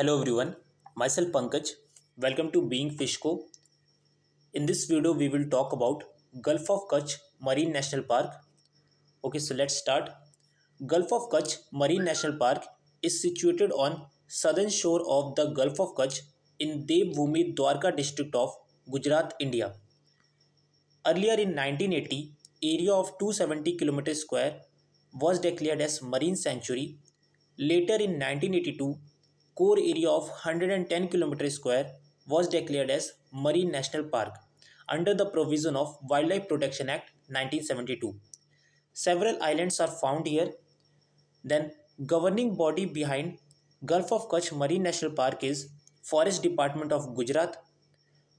Hello everyone, myself Pankaj. Welcome to Being Fishco. In this video, we will talk about Gulf of Kutch Marine National Park. Okay, so let's start. Gulf of Kutch Marine National Park is situated on southern shore of the Gulf of Kutch in Devbhoomi Dwarka district of Gujarat, India. Earlier in 1980, area of 270 km square was declared as marine sanctuary. Later in 1982, core area of 110 km square was declared as Marine National Park under the provision of Wildlife Protection Act 1972. Several islands are found here. Then governing body behind Gulf of Kutch Marine National Park is Forest Department of Gujarat.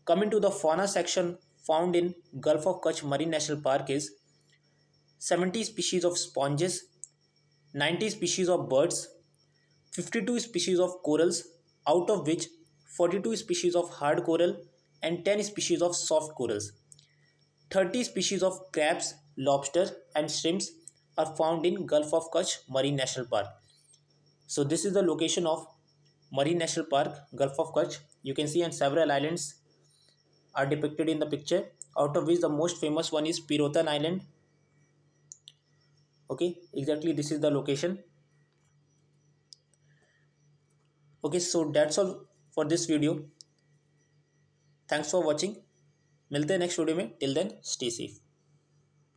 Coming to the fauna section found in Gulf of Kutch Marine National Park is 70 species of sponges, 90 species of birds, 52 species of corals, out of which 42 species of hard coral and 10 species of soft corals. 30 species of crabs, lobster and shrimps are found in Gulf of Kutch Marine National Park. So this is the location of Marine National Park, Gulf of Kutch. You can see and several islands are depicted in the picture out of which the most famous one is Pirotan Island. Okay, exactly this is the location. okay so that's all for this video thanks for watching मिलते हैं next video में till then stay safe